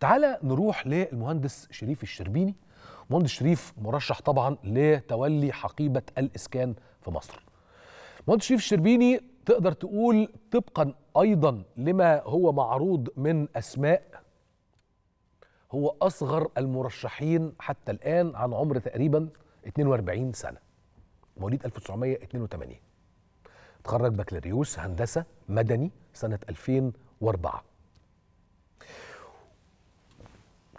تعالى نروح للمهندس شريف الشربيني مهندس شريف مرشح طبعا لتولي حقيبه الاسكان في مصر مهندس شريف الشربيني تقدر تقول طبقا ايضا لما هو معروض من اسماء هو اصغر المرشحين حتى الان عن عمر تقريبا 42 سنه مواليد 1982 تخرج بكالوريوس هندسه مدني سنه 2004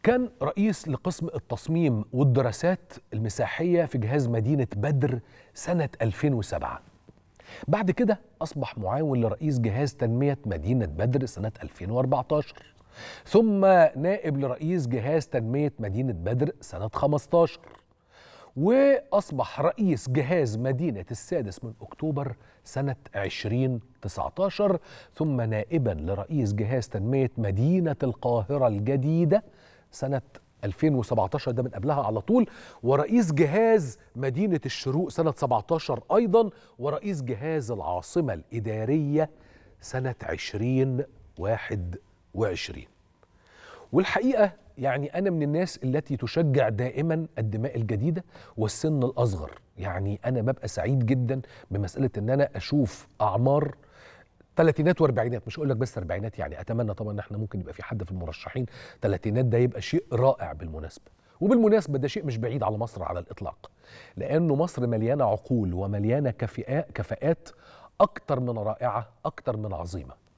كان رئيس لقسم التصميم والدراسات المساحية في جهاز مدينة بدر سنة 2007 بعد كده أصبح معاون لرئيس جهاز تنمية مدينة بدر سنة 2014 ثم نائب لرئيس جهاز تنمية مدينة بدر سنة 15 وأصبح رئيس جهاز مدينة السادس من أكتوبر سنة 2019 ثم نائبا لرئيس جهاز تنمية مدينة القاهرة الجديدة سنة 2017 ده من قبلها على طول ورئيس جهاز مدينة الشروق سنة 17 أيضا ورئيس جهاز العاصمة الإدارية سنة 2021 والحقيقة يعني أنا من الناس التي تشجع دائما الدماء الجديدة والسن الأصغر يعني أنا ببقى سعيد جدا بمسألة أن أنا أشوف أعمار ثلاثينات واربعينات مش اقول لك بس اربعينات يعني اتمنى طبعا ان احنا ممكن يبقى في حد في المرشحين ثلاثينات ده يبقى شيء رائع بالمناسبه وبالمناسبه ده شيء مش بعيد على مصر على الاطلاق لانه مصر مليانه عقول ومليانه كفاءات اكثر اكتر من رائعه اكتر من عظيمه